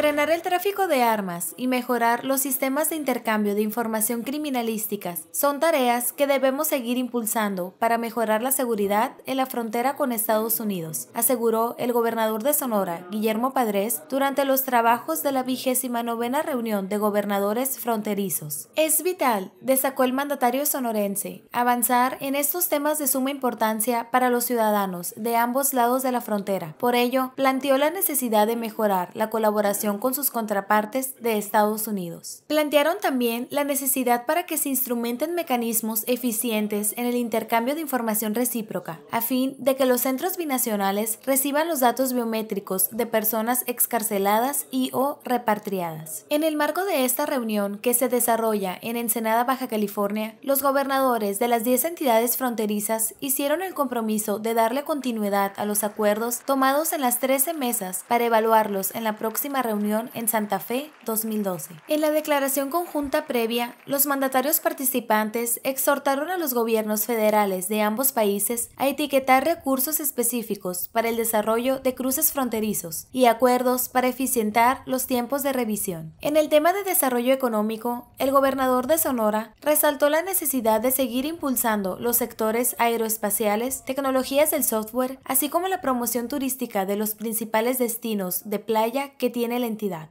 frenar el tráfico de armas y mejorar los sistemas de intercambio de información criminalísticas son tareas que debemos seguir impulsando para mejorar la seguridad en la frontera con Estados Unidos, aseguró el gobernador de Sonora, Guillermo Padres, durante los trabajos de la vigésima novena reunión de gobernadores fronterizos. Es vital, destacó el mandatario sonorense, avanzar en estos temas de suma importancia para los ciudadanos de ambos lados de la frontera. Por ello, planteó la necesidad de mejorar la colaboración con sus contrapartes de Estados Unidos. Plantearon también la necesidad para que se instrumenten mecanismos eficientes en el intercambio de información recíproca, a fin de que los centros binacionales reciban los datos biométricos de personas excarceladas y o repatriadas. En el marco de esta reunión que se desarrolla en Ensenada, Baja California, los gobernadores de las 10 entidades fronterizas hicieron el compromiso de darle continuidad a los acuerdos tomados en las 13 mesas para evaluarlos en la próxima reunión reunión en Santa Fe 2012. En la declaración conjunta previa, los mandatarios participantes exhortaron a los gobiernos federales de ambos países a etiquetar recursos específicos para el desarrollo de cruces fronterizos y acuerdos para eficientar los tiempos de revisión. En el tema de desarrollo económico, el gobernador de Sonora resaltó la necesidad de seguir impulsando los sectores aeroespaciales, tecnologías del software, así como la promoción turística de los principales destinos de playa que tiene la entidad.